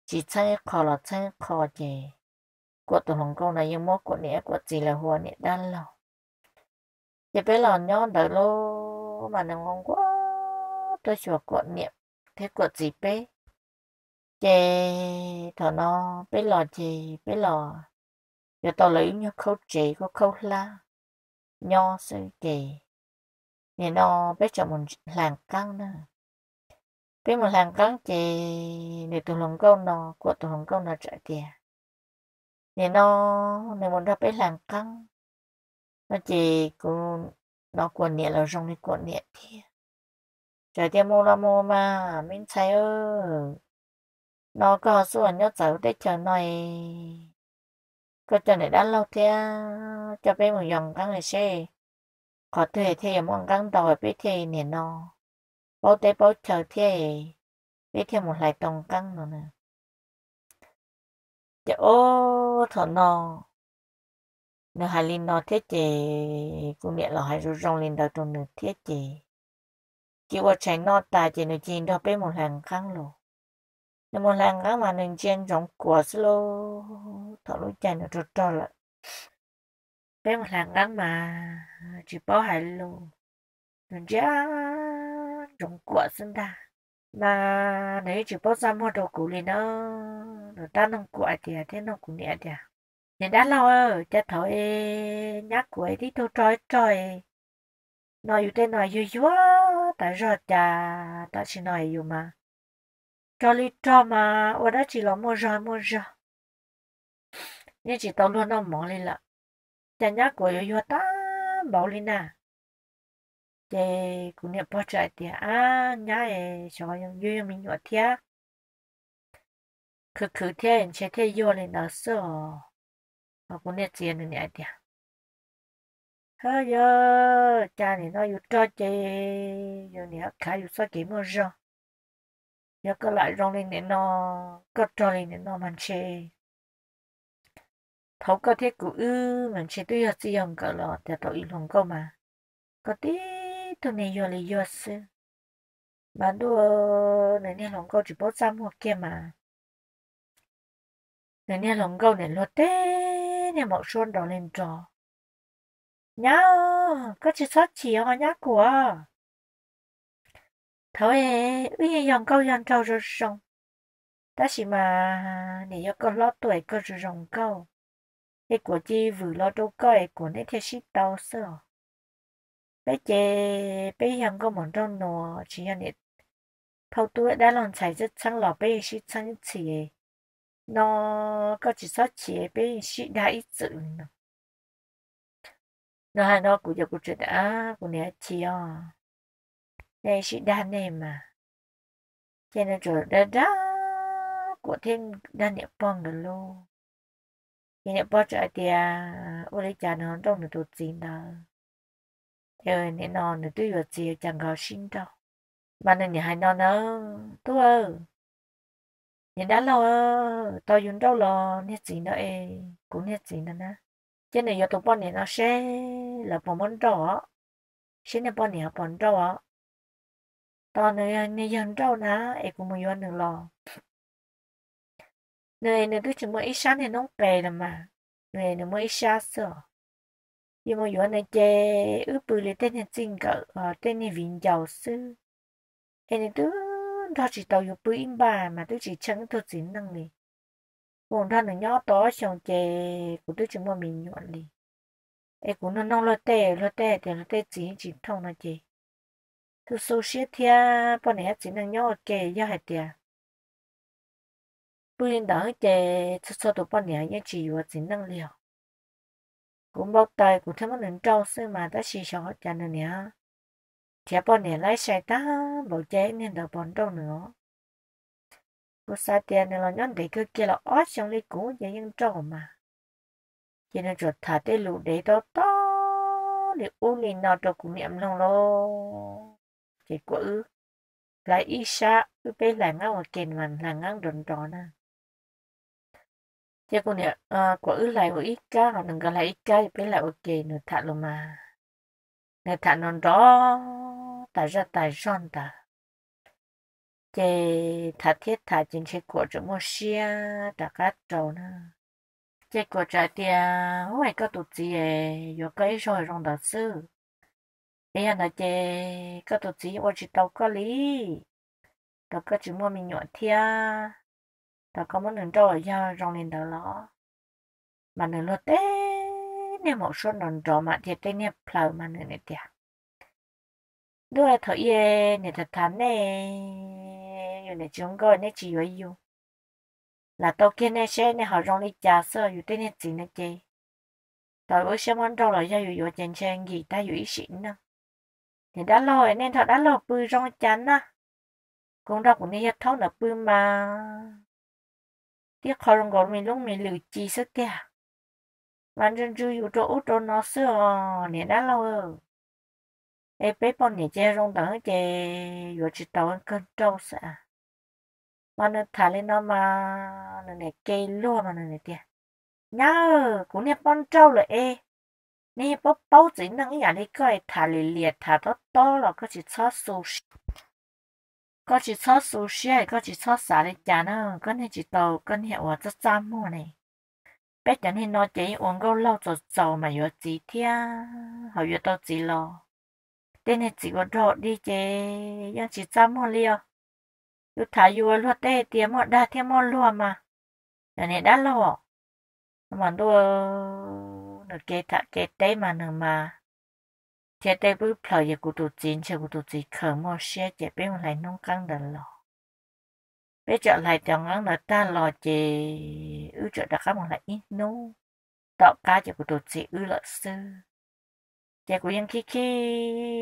chỉ chân khó là chân khó chỉ của tổ hồng công này nhưng mô của nè của chỉ là hùa nè đan lò chỉ bé lò nhau đợi lô mà nè ngon quá tôi chùa của niệm thế của gì bé chè thọ nó bé lò chè bé lò giờ tao lấy nhau khâu chè có khâu la nho sư chê nè nó bé cho một làng căng nè bé một làng căng chè nè tụi lòng câu nó của tụi lòng câu nó trả tiền nè nó nè muốn ra bé làng căng nó chè cô nó cuộn nhẹ là rong đi cuộn nhẹ kia trả tiền mua là mua mà mình thấy ơ nó có xua nhớ cháu để chờ này cơ chờ này đã lâu thế cho bé một dòng căng này xe có thể thì một căng đòi bé thì nè nó bố tế bố chờ thế bé thì một lại tổng căng nữa nè chờ dạ, ô thọ nó nó hai linh nó thế chị cũng nghĩa là hai rủ rong linh đầu trong nửa thế chị chỉ có tránh nó ta chị nó chín đó bé một hàng căng luôn nên một làng các mà nên chen giống của slo thọ lúc chen được trò lại cái một làng các mà chỉ bảo hải luôn nên giá giống của sinh ta mà nếu chỉ bảo ra mua đồ cũ liền nó nó ta nông của thì à, thế nó cũng nhẹ thì à. nên đã lâu ơ cha thổi nhắc của đi tôi trói trói nói yêu tên nói yêu yêu tại rồi cha ta chỉ nói yêu mà cho lý cho mà ở đó chỉ là mua rồi mua rồi nhưng chỉ tao luôn nó mỏ lên là chả nhá của yo yo ta bảo lên nè để cũng nhập bao trái tiền à nhá để cho những yo yo mình nhỏ cứ cứ thia anh chế thia lên đó sợ mà cũng nhập tiền lên nhà tiền hơi giờ cha này nó yo cho chơi yo này khai yo sao kiếm mua rồi nhớ cơ lại rong lên để nó cơ tròn lên để nó màn chê thấu cơ thiết của ư màn chê tuy hợp gì hồng cỡ lo, để tội lòng câu mà có tí tôi này do lý do sư mà đua này nè lòng câu chỉ bốn trăm hoặc kia mà này nè lòng câu này lo tê nè mọc số đỏ lên cho, nhá có chỉ sót chỉ hoa nhá của 头诶，你诶养狗养狗就送，但是嘛，你要个老 tuổi 个就养狗，你估计 vừa lo đâu có ai của nó thì xít đau sợ. Bây giờ bây giờ có một trong chỉ là nè, thâu tuổi đã làm chạy rất chăng lò bây giờ chăng chỉ, nó có chỉ sót chỉ bây giờ đã ít dự nó. hay nó cũng giờ cũng chuyện đã cũng nè chỉ đây sẽ đan này mà cho nên rồi đã đã của thêm đan niệm bong được luôn thì niệm bong chạy thì ô lấy cha nó trong được tốt gì đó theo nên nó được tuy vật gì chẳng có xin đâu mà nên nhà hai nó nó tôi ơi nhìn đã lo tôi dùng đâu lò, nét gì nữa cũng nét gì nữa nè trên này giờ tụi bọn này nó sẽ là bọn bọn đó sẽ là bọn này bọn đó lo nơi nơi dân ná em cũng muốn ăn được lo nơi nơi cứ chừng mới ít sáng thì nó bè là mà nơi nơi mới ít sáng sợ nhưng mà dù anh chơi ướp bự lấy tên chính cỡ ờ, tên này vinh giàu sư em cứ đó chỉ tàu dù bự bà mà tôi chỉ chẳng tôi chỉ năng này còn thân là nhỏ to xong chơi của tôi chỉ mà mình nhuận đi em cũng nó nông lo tè lo tè thì lo tè chỉ chỉ thông là chơi cứ số xe thia bọn này chỉ năng nhau kề nhau hạt tiền bữa yên đó kề cho cho tụi bọn này nhau chỉ vào chỉ năng liều cũng bao tay cũng thêm một lần trâu xưa mà đã xì xò cho nên nè thia bọn này lại xài ta bảo chế nên đỡ bọn đâu nữa cô sa tiền này là nhóm để cứ kia là ót trong lấy cũ dễ nhân trâu mà cho nên chuột thả tới lũ để đó to để u nì nào cho cũng niệm lòng lo ki ku u la i cứ u pe la mà wa ken man la ngang don do na ya ku ne a ku u la u i ka ha nang ga la i ka i pe la u ke nu tha lu ma ne non đó ta ra ta son ta ke tha thiết tha chính sẽ ku zhe mua xe, ta cắt zhou nè, ke ku trái dia wei ka tu zi ye yo ka i shou rong đó su ấy là nói chê có tổ chức ở chỉ tàu có lý tàu có chỉ mua mình nhọn thia có muốn nâng trâu ở nhau lên đó ló mà nâng lót tê nè một số nón trò mà thiệt tê nè plờ mà nâng nè tiệt đưa là ye nè thật thắn nè rồi nè chúng gọi nè chỉ với yêu là tàu kia nè xe nè họ rong lên chả sơ rồi tê nè chỉ nè chê tôi bữa xem món trâu là do yêu yêu chèn chèn gì ta yêu ý xịn nè thì đã lôi nên thật đã lôi bư rong chán á cũng đâu cũng nên thấu là bư mà tiếc khó rong gọi mình lúc mình lười chi sức kìa bạn chân chưa yêu chỗ út nó xưa nên đã lôi em bé bọn nhẹ che rong đỡ che vừa chỉ tàu ăn cơm trâu xả à. mà nó thả lên nó mà nó này kê lúa mà nó này tiền nhá, cũng nên bọn trâu là e 你不保证那个你个会读哩列读得多了，佫是错数学，佫是错数学，佫是错啥哩讲呢？跟迄一道跟迄我这怎么呢？别等迄老姐往个老做做嘛，要几天，好要到几咯？等你几个多哩姐，要是怎么了？又他又落地点么？大天么落嘛？人家打了，蛮多。nó kê thạ kê tế mà nó mà thế tế bữa phở giờ cụ tụt chín chờ cụ tụt chín khởi mua xe chế bên lại nông căng đợt lò bây giờ lại tiếng ăn là ta lò chế ư trợ đặc các một lại ít nô tạo ca chế cụ tụt chín ư lợi sư chế cụ yên khi khi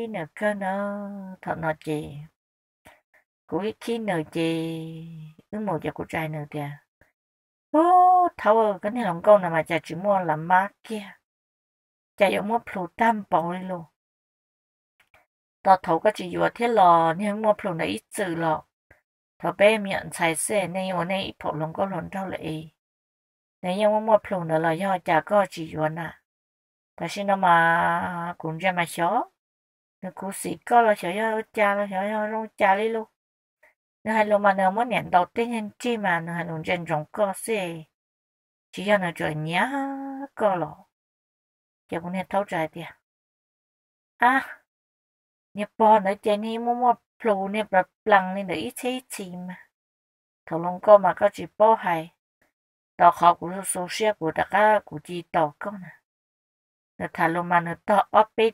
nửa cơ nơ thọ nọ chế cụ yên khi nửa chế ư một chế cụ trai nửa tiền ô thảo ơi cái này lòng câu nào mà chả chỉ mua làm má kia จะยังมัวพลูตั้มปองเลยลูต่อถูก็จะอยู่ที่รอเนี่ยมัวพลูในอีจือหรอกทอเป้เมียนใช้เส้นในวันในอีผลงก็หล่นเท่าเลยในยังมัวพลูเนรอย่อจากก็จะอยู่น่ะแต่ฉันนมากุญแจมาชอนึกกูสิก็เราเฉยๆจ้าเราเฉยๆลงจ้าเลยลูก nó hay luôn mà nó mới nhận đầu tiên nhân chi mà nó hay luôn trên rộng cơ xe chỉ cho nó trời nhá cơ lộ giờ cũng nên thấu trời đi à nhập bò nữa chè ni mua mua plu nè bật lăng nên để chế chìm thầu long cơ mà có chỉ bò hay đó khó của số xe của đặc ca của chị tỏ công nó thả lô mà nó tỏ ốp bít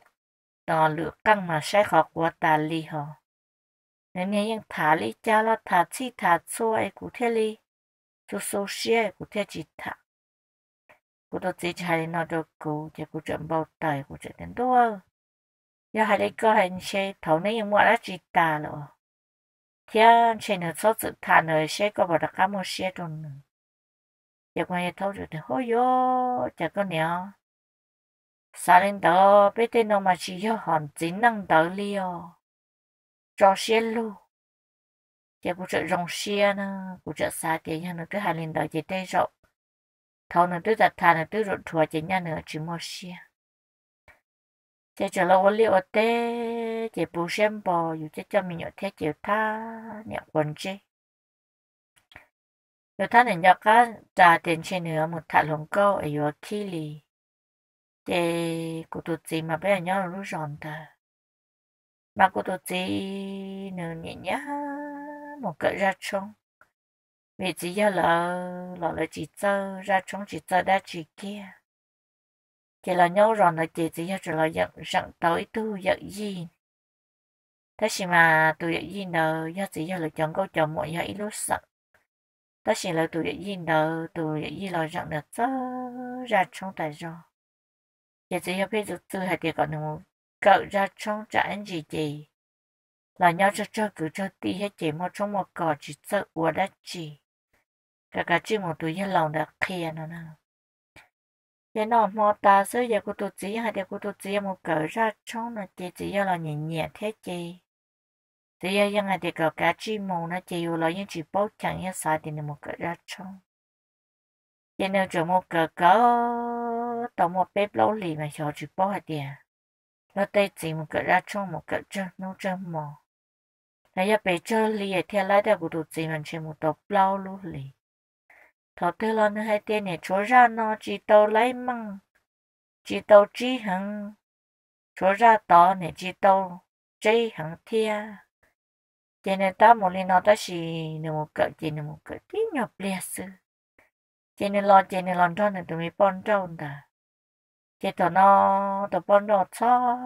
đó lửa căng mà sẽ khó của ta lì họ nếu như những thả lý cha thả chi thả xôi của thế lý số số của thế chỉ thả cô tôi chỉ chạy nó được cô chỉ cô chậm bao tay cô chạy đến đua giờ hai đấy có hành xe thấu này nhưng mà đã chỉ ta rồi thế xe nó số sự thà nơi xe có bảo đặc một xe tròn giờ quay thấu rồi thì hôi yo chả có nhéo sao lên đó biết tên nó mà chỉ cho hòn chính năng tới liều cho xe luôn giờ cô chạy rong xe nữa cô chạy xa tiền cho nó cứ hai lên đó chỉ tay rộng thâu nữa tôi đặt thà nữa tôi rụt thua chỉ nhà nữa chỉ mua xe chỉ chờ chỉ bù xem bò dù chỉ cho mình nhậu thế chịu tha nhậu chi rồi ta nên nhậu cá trả tiền trên nữa một thà lồng câu ở chỗ kia lì chỉ cụ tụt gì mà bây giờ nhậu rú ròn ta mà cụ tụt gì nữa nhẹ nhàng một cỡ ra trong mẹ chỉ cho lỡ lỡ là chỉ cho ra trong chỉ cho đã chỉ kia chỉ là nhau rồi là chỉ chỉ cho là giận giận tới tu giận gì thế thì mà tụi giận gì nờ do chỉ do là chọn câu chọn mọi giấy lúc sợ, thế thì là tụi giận gì nờ tụi giận gì là giận được cho ra trong tại rồi chỉ chỉ do biết được từ hai tiệc còn một cậu ra trong trả anh gì gì là nhau cho cho cứ cho tí hết chỉ một trong một cỏ chỉ sợ uổng đã chỉ cả cả chỉ một tuổi nhân lòng đã kia nó nè giờ nó mò ta sơ giờ cô tôi chỉ hay giờ cô tôi à? chỉ một cỡ ra trong nó chỉ chỉ là nhìn nhẹ thế chị thì giờ ยัง hay thì cả cả chỉ một nó chỉ là những chỉ bao chẳng hết sai thì một cỡ ra trong giờ nếu chỉ một cỡ cỡ tổng một bếp lâu lì mà cho chỉ bao hết tiền nó tay chỉ một cỡ ra trong một cỡ chân nó chân mò này giờ bây giờ lì thì lại đã cô tôi chỉ mình chỉ một tập lâu luôn lì thọ tư lo nữa hai tên này chúa ra nó chỉ tàu lấy măng chỉ tàu trí hằng chúa ra tỏ này chỉ tàu trí hằng thia tên này ta một lần nó ta chỉ nửa một cỡ chỉ nửa một cỡ tí nhỏ liệt sư tên này lo tên này lo cho này tụi mày bón trâu ta tiền tụi nó tụi bón đồ cho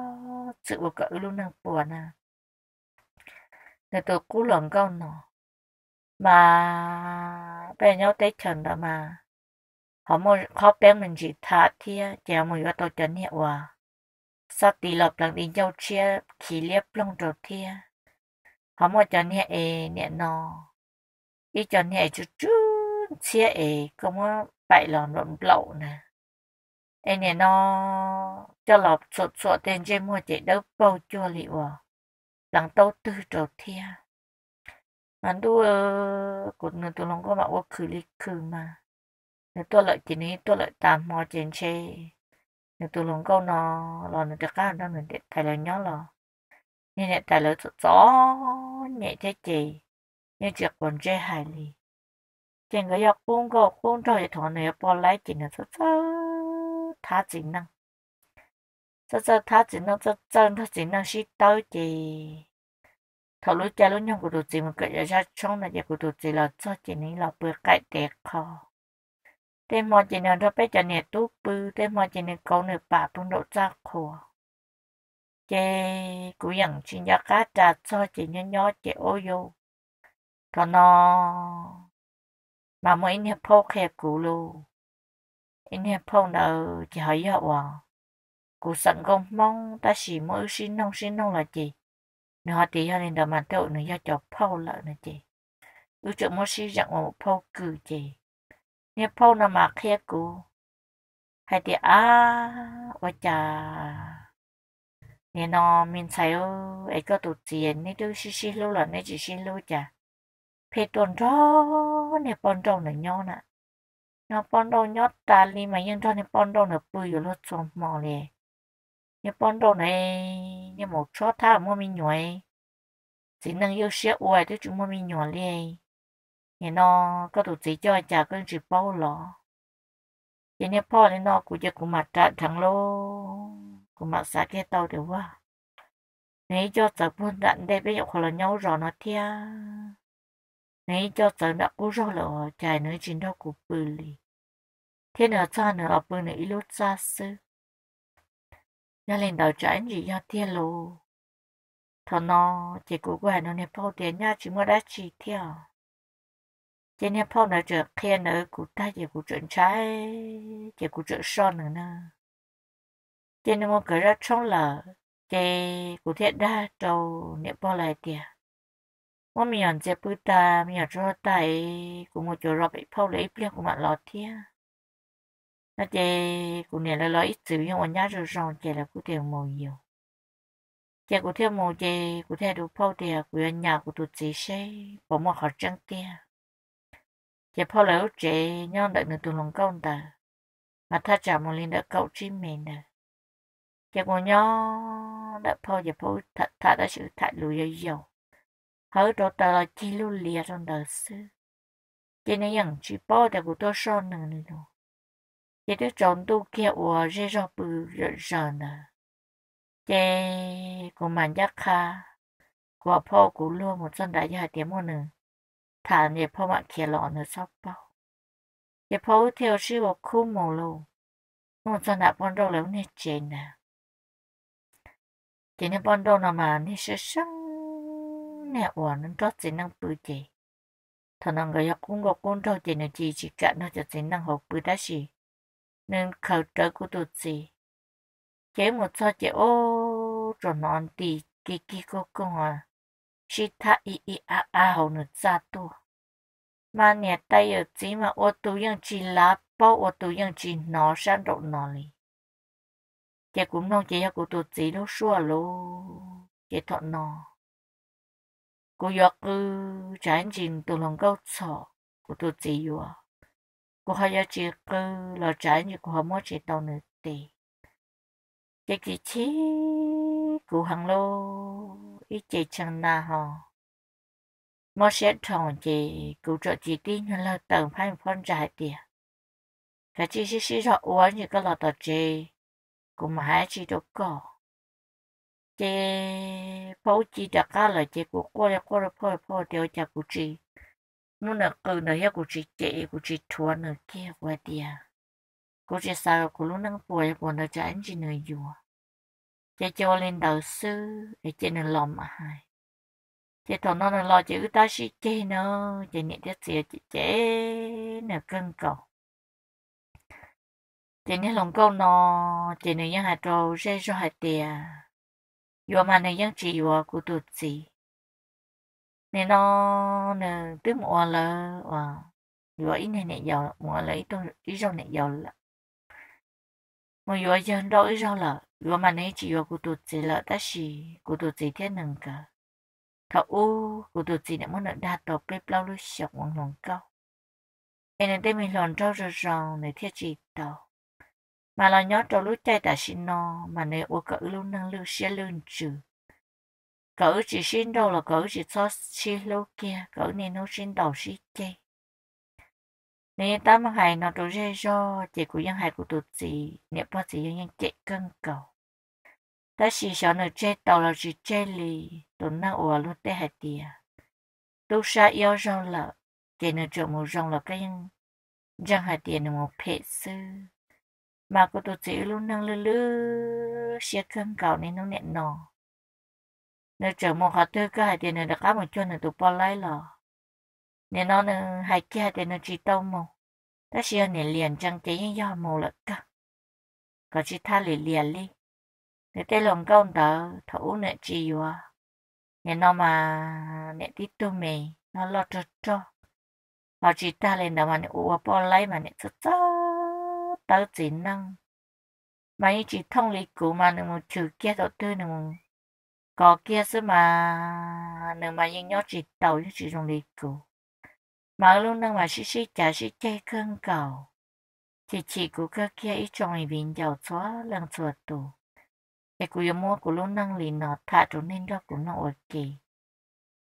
sự một cỡ luôn năng buồn à này tụi cú lòng câu nó mà bên nhau tới chân đó mà họ mua họ bán mình chỉ thả thia chèo mùi vào tổ chân hiệu à sau tỷ lập lần đi nhau chia chỉ liếp lông trột thia họ mua chân hiệu ê nhẹ nó ý chân hiệu chú chú chia ê không có bậy lòng rộn lậu nè ê nhẹ nó cho lọc sột sột tên trên mua chạy đâu bao chua liệu à lần đầu tư trột thia มันดูเออกดเงินตัวลงก็มาว่าคือลิคือมาเนตัวเลยทีนี้ตัวเลยตามมอเจนเช่เนตัวลงก็นอรอหนึ่งจะก้าวนั่นหนึ่งเด็ดไทยเลยย้อนหรอนี่เนี่ยแต่เลยจ้อเนี่ยเจ๊จีเนี่ยเจียกวนเจ๊หายลีเจงก็อยากกุ้งก็กุ้งจอยถอนเนี่ยปอไล่จีเนี่ยจ้อท้าจีนั่งจ้อท้าจีนั่งจ้อจ้อท้าจีนั่งชิดเต้าจี thầu lúc cha lúc nhung của tụi chị một cái ra trong là giờ của tụi chị là cho chị ní là bữa cãi đẹp khó tên mọi chị nên cho bé cho nè tú bư tên mọi chị này câu nửa bà bung độ ra khổ chị cũng nhận chuyện nhà cá trà cho chị nhớ nhớ chị ô yêu cho nó mà mỗi nè phô khe cụ luôn anh phô phong đầu chị hỏi vợ à cụ sẵn công mong ta chỉ mỗi xin nông xin nông là gì nó tí cho nên đó mà tôi nó do cho phâu lợ nè chị ưu chỗ mua xí dạng một phâu cử chị nếu phâu nó mà khía cú hay thì à ôi chà nè nó mình xài ô ấy có tụt tiền nè tôi xí xí lâu là nè chỉ xí lâu chà phê tuần đó nè bọn đâu nè nhau nè nó bọn đâu nhót ta li mà nhưng cho nè bọn đâu nè bùi ở lót xuống mò liền như bọn đồ này như một chó tha mua mình nhồi chỉ năng yêu xe ôi, thì chúng mua mi nhồi liền nhà nó có tụ chỉ cho chả cơn chỉ bao lọ chỉ nên po nên nó cũng chỉ cũng mặt trả thằng lô cũng mặt xả cái tàu được quá nếu cho sợ buôn đạn đây bây giờ còn là nhau rõ nó thia nếu cho sợ đã cố rõ là chạy nơi chính đâu của bự lì thế nào cha nữa bự này ít lốt xa xưa nhớ lên đầu trái gì nhớ thiên lù thọ nó chỉ cố quay nó nẹp phao tiền nhá chỉ mua đã chỉ theo chỉ nẹp phao nó chở kia nữa cụ ta chỉ cụ chuẩn trái chỉ cụ chuẩn son nữa nè mua cửa ra trong lở chỉ cụ thiện đa trâu nẹp phao lại tiền mua miền chỉ bự ta miền cho tay cụ mua chỗ rồi bị phao lấy bia cụ mặt lọt nó chè cũng nè là lo ít sử dụng nhà rồi xong chè là cũng tiền màu nhiều chè cũng theo màu chè cũng theo đồ phao chè của nhà của tụi chị sẽ bỏ một hạt trăng kia chè phao là út nhau đợi người tụi lòng công ta mà tha trả một liền à. đợi cậu chim mình nè chè của nhau đợi phao chè phao thật thật đã sự thật lùi dầu dầu hỡi đồ tờ là chi luôn lìa đời xưa chè này chẳng chỉ bao để của tôi son nữa nữa chế đứa chồng tu kia ủa rê rô bự rợn rợn à chế của mình chắc kha của พ่อ của luôn một dân đại gia tiếng một nửa thả nhẹ พ่อ mà kia lọ nửa sắp bao theo sư một khu mồ lô, một dân đại bọn đâu lớn nè chế nè chế nè bọn đâu nào mà nè sẽ sưng nè ủa nên trót chế năng bự chế thằng nàng người học cũng có cũng đâu chế nè chì chỉ cả nó cho chế năng học bự đã gì nên khẩu trợ của tụi chị chế một cho chế ô rồi nón đi kì kì cô cô à chỉ tha y y a a hồ nữa ra tu mà nè tay ở chỉ mà ô tu yang chỉ lá bao ô tu yang chỉ nó sang độ nó li chế cũng nông chế của tụi chị nó xua lô chế thọ nó cô yo cứ chán chìm tụi lòng câu sọ của tụi chị yo cô hay chỉ cứ lo trái như cô mua chỉ tàu nữa tì chỉ kỳ chỉ cô hàng lô ít chỉ chẳng na họ mua sẽ thòng chỉ cô cho chỉ tin là tầng phải phân trái tiền cái chỉ chỉ chỉ cho uống như cái lo tờ chỉ cô mà hai chỉ đâu có chị bố chị đã cả lời chị của cô là cô là phơi phơi điều cho cô chị nó là cơ nó hiệu của chị chị của chị chúa nó kia qua đi à của chị sao của lúc năng bồi bồi nó cho anh chị nó dùa chị cho lên đầu sư cái chị nó lòng mà hai chị thọ nó là lo chị ta chị chị nó chị niệm tiết gì chị chị nó cân cầu chị nó lòng câu nó chị nó nhớ hạt trâu rê cho hạt tiề dùa mà nó nhớ chỉ dùa của tụt gì nên nó nè tới mùa là và vừa ít này này giàu mùa là ý tôi ít rau này giàu là mà vừa giờ đâu ý rau là vừa mà này chỉ vừa cụ tụt gì là ta chỉ cụ tụt gì thế nâng cả thọ u cụ tụt gì này muốn nợ đạt được cái bao lúc sọc ngon ngon cao nên tên mình lòn cho rau rau này thiết chỉ tàu mà là nhớ cho lúc chạy ta xin nó mà này u cỡ lúc năng lưu xe lương trừ cỡ chỉ xin đâu là cỡ chỉ cho xí lâu kia cỡ nên nó xin đầu xí chê nên ta mà hay nó đồ rê do chị của dân hay của tụt gì nếu bao chị dân nhân chạy cân cầu ta chỉ sợ nó chê tàu là chỉ chê lì tụi nó ủa luôn tê hạt tìa tu sa yêu rong là chị nó chọn một rong là cái dân dân hạt tìa nó một phê sư mà của tụt gì luôn năng lư lư xe cân cầu nên nó nẹn nọ nếu chờ một họ tư cái hai tiền này đã có một chút nữa tụi bỏ lại lò nên nó nữa hai kia hai tiền nó chỉ tâu mù ta xưa này liền chẳng chế những do mù lợt cả có chỉ tha liền liền đi để tê lòng công tớ thủ nữa chỉ vừa nên nó mà nè tí tu mì nó lo cho cho họ chỉ ta lên đó mà nè ua bỏ lại mà nè chút chút tớ chỉ năng mà chỉ thông lý cũ mà nè một chữ kia tổ tư nè có kia sứ mà nương mà yên nhớ chỉ đầu chứ chỉ dùng đi cụ mà luôn nương mà xí xí chả xí chơi cơn cầu chỉ chỉ cụ cơ kia ít trong mình bình giàu xóa lần xóa tù cái cụ yêu mua cụ luôn nương lì nó thả chỗ nên đó cũng nó ổn kỳ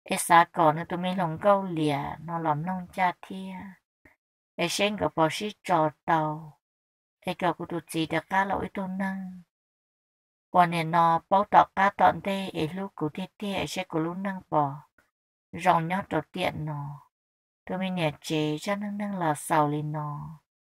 cái xã cỏ nữa tôi mới lòng câu lìa nó làm nông cha thia cái sen gặp bảo xí trò tàu cái cậu cụ tụt gì đã cá lỗi tôi nâng quan hệ nó bao tọt cá tọn tê ở lúc cụ tê tê ở sẽ cụ lúc nâng bỏ, rong nhót đầu tiện nó tôi mình nhẹ chế cho nâng nâng là sau lên nó